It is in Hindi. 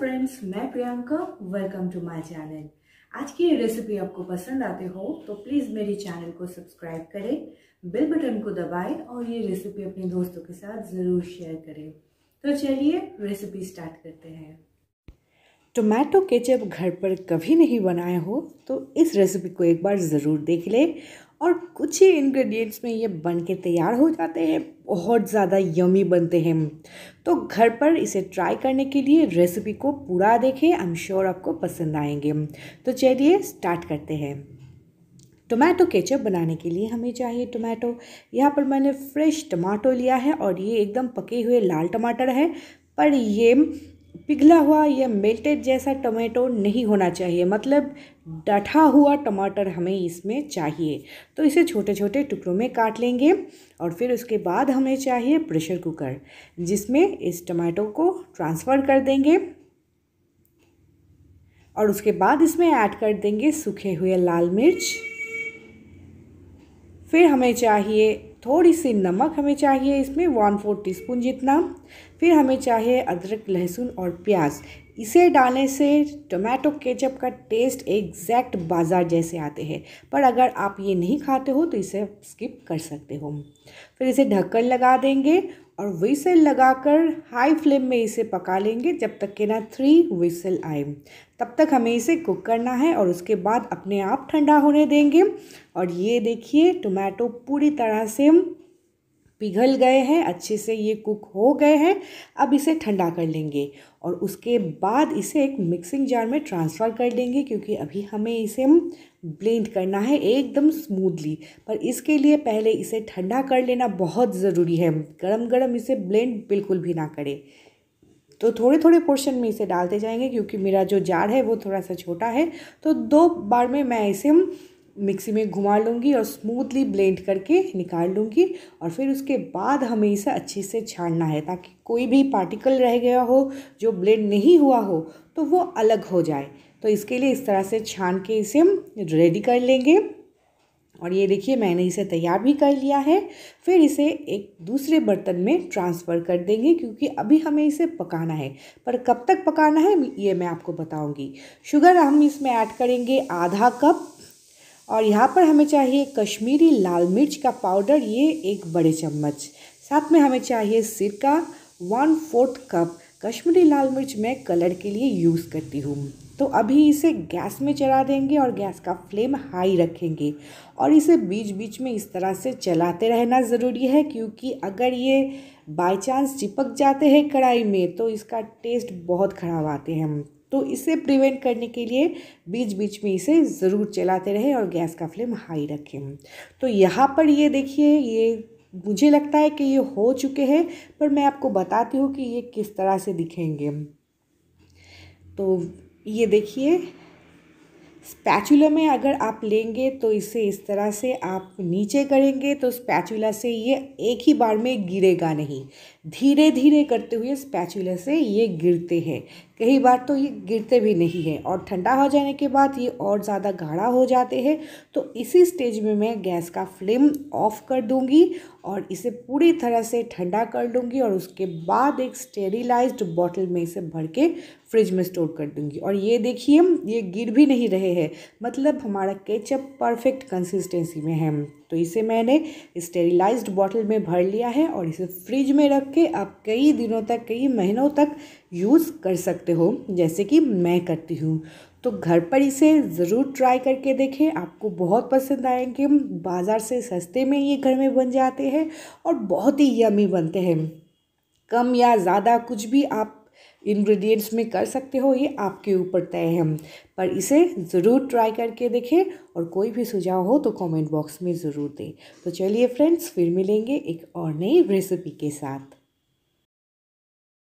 फ्रेंड्स मैं Priyanka welcome to my channel आज की ये रेसिपी आपको पसंद आते हो तो प्लीज़ मेरी चैनल को सब्सक्राइब करें बेल बटन को दबाएं और ये रेसिपी अपने दोस्तों के साथ ज़रूर शेयर करें तो चलिए रेसिपी स्टार्ट करते हैं टोमेटो केचप घर पर कभी नहीं बनाए हो तो इस रेसिपी को एक बार ज़रूर देख लें और कुछ ही इंग्रेडिएंट्स में ये बन के तैयार हो जाते हैं बहुत ज़्यादा यमी बनते हैं तो घर पर इसे ट्राई करने के लिए रेसिपी को पूरा देखें आई एम श्योर आपको पसंद आएंगे तो चलिए स्टार्ट करते हैं टोमेटो केचप बनाने के लिए हमें चाहिए टोमेटो यहाँ पर मैंने फ्रेश टमाटो लिया है और ये एकदम पके हुए लाल टमाटर है पर ये पिघला हुआ या मेल्टेड जैसा टमाटो नहीं होना चाहिए मतलब डठा हुआ टमाटर हमें इसमें चाहिए तो इसे छोटे छोटे टुकड़ों में काट लेंगे और फिर उसके बाद हमें चाहिए प्रेशर कुकर जिसमें इस टमाटो को ट्रांसफ़र कर देंगे और उसके बाद इसमें ऐड कर देंगे सूखे हुए लाल मिर्च फिर हमें चाहिए थोड़ी सी नमक हमें चाहिए इसमें वन फोर टीस्पून जितना फिर हमें चाहिए अदरक लहसुन और प्याज इसे डालने से टोमेटो केचप का टेस्ट एग्जैक्ट बाज़ार जैसे आते हैं पर अगर आप ये नहीं खाते हो तो इसे स्किप कर सकते हो फिर इसे ढक्कन लगा देंगे और विसल लगाकर हाई फ्लेम में इसे पका लेंगे जब तक के ना थ्री विसल आए तब तक हमें इसे कुक करना है और उसके बाद अपने आप ठंडा होने देंगे और ये देखिए टोमेटो पूरी तरह से पिघल गए हैं अच्छे से ये कुक हो गए हैं अब इसे ठंडा कर लेंगे और उसके बाद इसे एक मिक्सिंग जार में ट्रांसफ़र कर देंगे क्योंकि अभी हमें इसे ब्लेंड करना है एकदम स्मूथली पर इसके लिए पहले इसे ठंडा कर लेना बहुत ज़रूरी है गरम गरम इसे ब्लेंड बिल्कुल भी ना करें तो थोड़े थोड़े पोर्शन में इसे डालते जाएंगे क्योंकि मेरा जो जार है वो थोड़ा सा छोटा है तो दो बार में मैं इसे हम मिक्सी में घुमा लूँगी और स्मूथली ब्लेंड करके निकाल लूँगी और फिर उसके बाद हमें इसे अच्छे से छानना है ताकि कोई भी पार्टिकल रह गया हो जो ब्लेंड नहीं हुआ हो तो वो अलग हो जाए तो इसके लिए इस तरह से छान के इसे हम रेडी कर लेंगे और ये देखिए मैंने इसे तैयार भी कर लिया है फिर इसे एक दूसरे बर्तन में ट्रांसफ़र कर देंगे क्योंकि अभी हमें इसे पकाना है पर कब तक पकाना है ये मैं आपको बताऊंगी शुगर हम इसमें ऐड करेंगे आधा कप और यहाँ पर हमें चाहिए कश्मीरी लाल मिर्च का पाउडर ये एक बड़े चम्मच साथ में हमें चाहिए सिरका वन फोर्थ कप कश्मीरी लाल मिर्च मैं कलर के लिए यूज़ करती हूँ तो अभी इसे गैस में चला देंगे और गैस का फ्लेम हाई रखेंगे और इसे बीच बीच में इस तरह से चलाते रहना ज़रूरी है क्योंकि अगर ये बाई चांस चिपक जाते हैं कढ़ाई में तो इसका टेस्ट बहुत ख़राब आते हैं तो इसे प्रिवेंट करने के लिए बीच बीच में इसे ज़रूर चलाते रहें और गैस का फ्लेम हाई रखें तो यहाँ पर ये देखिए ये मुझे लगता है कि ये हो चुके हैं पर मैं आपको बताती हूँ कि ये किस तरह से दिखेंगे तो ये देखिए स्पैचुला में अगर आप लेंगे तो इसे इस तरह से आप नीचे करेंगे तो स्पैचुला से ये एक ही बार में गिरेगा नहीं धीरे धीरे करते हुए स्पैचुले से ये गिरते हैं कई बार तो ये गिरते भी नहीं हैं और ठंडा हो जाने के बाद ये और ज़्यादा गाढ़ा हो जाते हैं तो इसी स्टेज में मैं गैस का फ्लेम ऑफ कर दूँगी और इसे पूरी तरह से ठंडा कर लूँगी और उसके बाद एक स्टेरिलाइज बॉटल में इसे भर के फ्रिज में स्टोर कर दूँगी और ये देखिए ये गिर भी नहीं रहे हैं मतलब हमारा केचअप परफेक्ट कंसिस्टेंसी में है तो इसे मैंने स्टेरिलाइज बॉटल में भर लिया है और इसे फ्रिज में रख के आप कई दिनों तक कई महीनों तक यूज़ कर सकते हो जैसे कि मैं करती हूँ तो घर पर इसे ज़रूर ट्राई करके देखें आपको बहुत पसंद आएंगे बाज़ार से सस्ते में ये घर में बन जाते हैं और बहुत ही यमी बनते हैं कम या ज़्यादा कुछ भी आप इंग्रेडिएंट्स में कर सकते हो ये आपके ऊपर तय है पर इसे ज़रूर ट्राई करके देखें और कोई भी सुझाव हो तो कमेंट बॉक्स में ज़रूर दें तो चलिए फ्रेंड्स फिर मिलेंगे एक और नई रेसिपी के साथ